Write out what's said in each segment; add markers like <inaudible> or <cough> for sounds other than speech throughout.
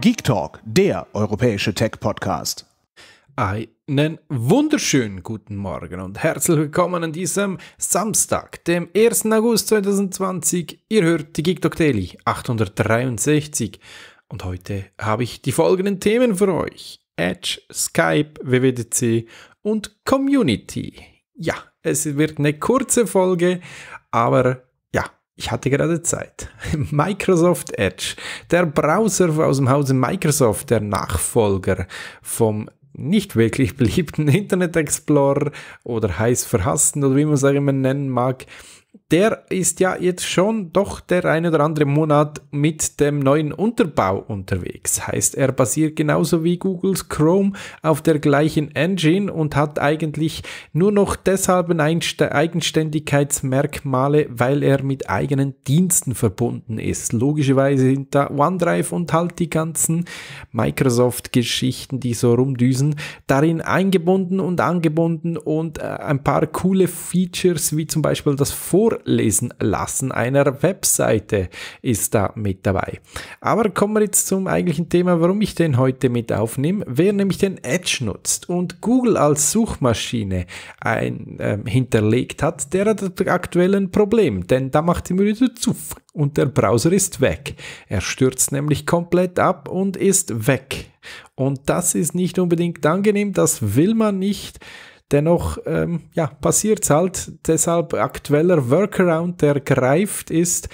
Geek Talk, der europäische Tech-Podcast. Einen wunderschönen guten Morgen und herzlich willkommen an diesem Samstag, dem 1. August 2020. Ihr hört die Geek Talk Daily 863 und heute habe ich die folgenden Themen für euch. Edge, Skype, WWDC und Community. Ja, es wird eine kurze Folge, aber ja, ich hatte gerade Zeit. <laughs> Microsoft Edge, der Browser aus dem Hause Microsoft, der Nachfolger vom nicht wirklich beliebten <laughs> Internet Explorer oder heiß verhassten oder wie man es auch immer nennen mag, der ist ja jetzt schon doch der ein oder andere Monat mit dem neuen Unterbau unterwegs. Heißt, er basiert genauso wie Googles Chrome auf der gleichen Engine und hat eigentlich nur noch deshalb Eigenständigkeitsmerkmale, weil er mit eigenen Diensten verbunden ist. Logischerweise sind da OneDrive und halt die ganzen Microsoft-Geschichten, die so rumdüsen, darin eingebunden und angebunden und äh, ein paar coole Features wie zum Beispiel das Vor vorlesen lassen einer Webseite ist da mit dabei. Aber kommen wir jetzt zum eigentlichen Thema, warum ich den heute mit aufnehme. Wer nämlich den Edge nutzt und Google als Suchmaschine ein, äh, hinterlegt hat, der hat aktuell ein Problem, denn da macht die wieder Zuff und der Browser ist weg. Er stürzt nämlich komplett ab und ist weg. Und das ist nicht unbedingt angenehm, das will man nicht. Dennoch, ähm, ja, passiert es halt. Deshalb aktueller Workaround, der greift, ist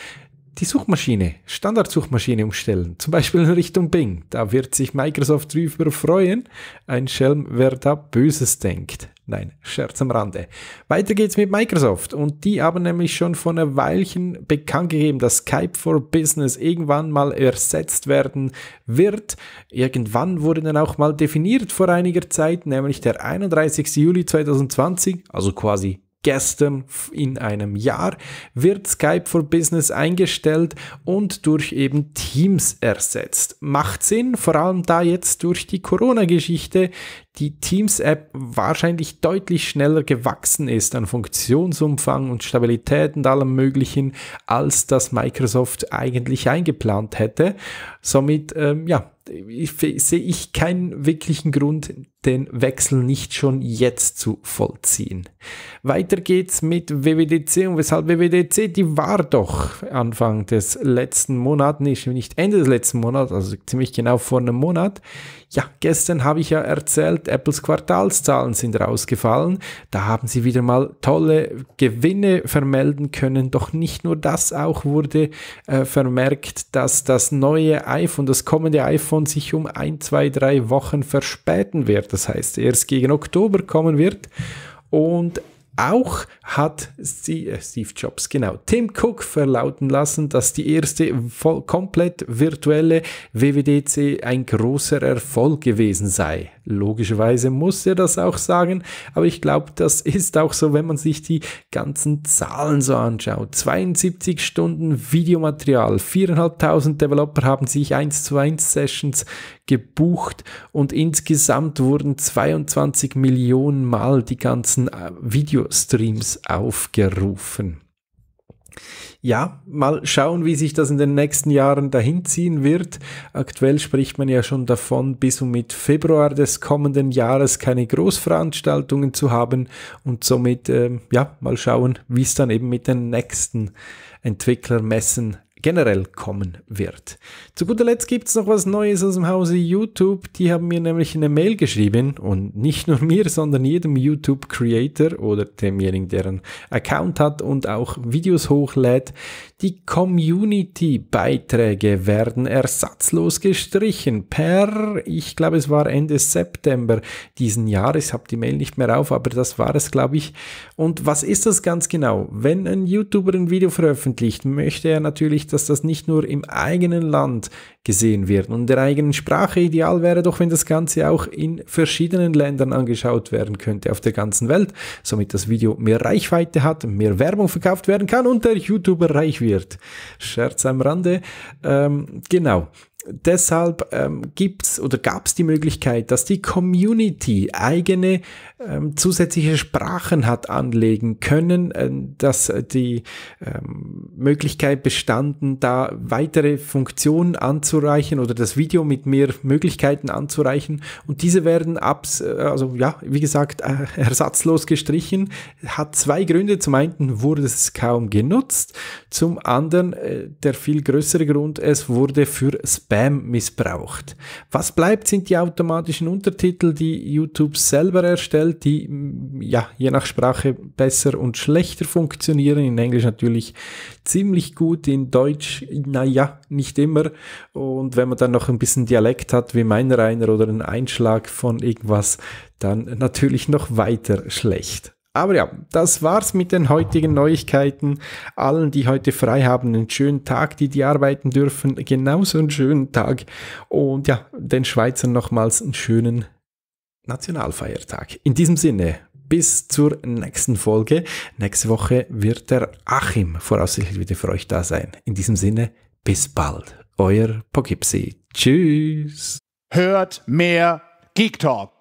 die Suchmaschine, Standardsuchmaschine umstellen, zum Beispiel in Richtung Bing. Da wird sich Microsoft drüber freuen. Ein Schelm, wer da Böses denkt. Nein, Scherz am Rande. Weiter geht's mit Microsoft und die haben nämlich schon vor einer Weilchen bekannt gegeben, dass Skype for Business irgendwann mal ersetzt werden wird. Irgendwann wurde dann auch mal definiert vor einiger Zeit, nämlich der 31. Juli 2020, also quasi gestern in einem Jahr wird Skype for Business eingestellt und durch eben Teams ersetzt. Macht Sinn, vor allem da jetzt durch die Corona-Geschichte die Teams-App wahrscheinlich deutlich schneller gewachsen ist an Funktionsumfang und Stabilität und allem Möglichen, als das Microsoft eigentlich eingeplant hätte. Somit, ähm, ja, sehe ich keinen wirklichen Grund, den Wechsel nicht schon jetzt zu vollziehen. Weiter geht's mit WWDC und weshalb WWDC, die war doch Anfang des letzten Monats, nee, nicht Ende des letzten Monats, also ziemlich genau vor einem Monat. Ja, gestern habe ich ja erzählt, Geld. Apples Quartalszahlen sind rausgefallen. Da haben sie wieder mal tolle Gewinne vermelden können. Doch nicht nur das, auch wurde äh, vermerkt, dass das neue iPhone, das kommende iPhone sich um ein, zwei, drei Wochen verspäten wird. Das heißt, erst gegen Oktober kommen wird. Und auch hat äh, Steve Jobs, genau, Tim Cook verlauten lassen, dass die erste voll, komplett virtuelle WWDC ein großer Erfolg gewesen sei. Logischerweise muss er das auch sagen, aber ich glaube, das ist auch so, wenn man sich die ganzen Zahlen so anschaut. 72 Stunden Videomaterial, 4.500 Developer haben sich 1 zu 1 Sessions gebucht und insgesamt wurden 22 Millionen Mal die ganzen äh, Videostreams aufgerufen. Ja, mal schauen, wie sich das in den nächsten Jahren dahinziehen wird. Aktuell spricht man ja schon davon, bis und mit Februar des kommenden Jahres keine Großveranstaltungen zu haben und somit, äh, ja, mal schauen, wie es dann eben mit den nächsten Entwicklermessen generell kommen wird. Zu guter Letzt gibt es noch was Neues aus dem Hause YouTube. Die haben mir nämlich eine Mail geschrieben und nicht nur <laughs> mir, sondern jedem YouTube-Creator oder demjenigen, der einen Account hat und auch Videos hochlädt. Die Community-Beiträge werden ersatzlos gestrichen per, ich glaube es war Ende September diesen Jahres. Ich habe die Mail nicht mehr auf, aber das war es, glaube ich. Und was ist das ganz genau? Wenn ein YouTuber ein Video veröffentlicht, möchte er natürlich dass das nicht nur im eigenen Land gesehen wird und der eigenen Sprache. Ideal wäre doch, wenn das Ganze auch in verschiedenen Ländern angeschaut werden könnte auf der ganzen Welt, somit das Video mehr Reichweite hat, mehr Werbung verkauft werden kann und der YouTuber reich wird. Scherz am Rande. Ähm, genau deshalb ähm, gibt's oder gab's die Möglichkeit, dass die Community eigene ähm, zusätzliche Sprachen hat anlegen können, ähm, äh, dass die ähm, Möglichkeit bestanden, da weitere Funktionen anzureichen oder das Video mit mehr Möglichkeiten anzureichen. Und diese werden abs, äh, also ja, wie gesagt, äh, ersatzlos gestrichen. Hat zwei Gründe. Zum einen wurde es kaum genutzt. Zum anderen äh, der viel größere Grund, es wurde für Sp Spam missbraucht. Was bleibt, sind die automatischen Untertitel, die YouTube selber erstellt, die mm, ja je nach Sprache besser und schlechter funktionieren. In Englisch natürlich ziemlich gut, in Deutsch, naja, nicht immer. Und wenn man dann noch ein bisschen Dialekt hat, wie meiner einer oder einen Einschlag von irgendwas, dann natürlich noch weiter schlecht. Aber ja, das war's mit den heutigen Neuigkeiten. Allen, die heute frei haben, einen schönen Tag, die die arbeiten dürfen, genauso einen schönen Tag. Und ja, den Schweizern nochmals einen schönen Nationalfeiertag. In diesem Sinne, bis zur nächsten Folge. Nächste Woche wird der Achim voraussichtlich wieder für euch da sein. In diesem Sinne, bis bald. Euer Pogipsi. Tschüss. Hört mehr Geek Talk.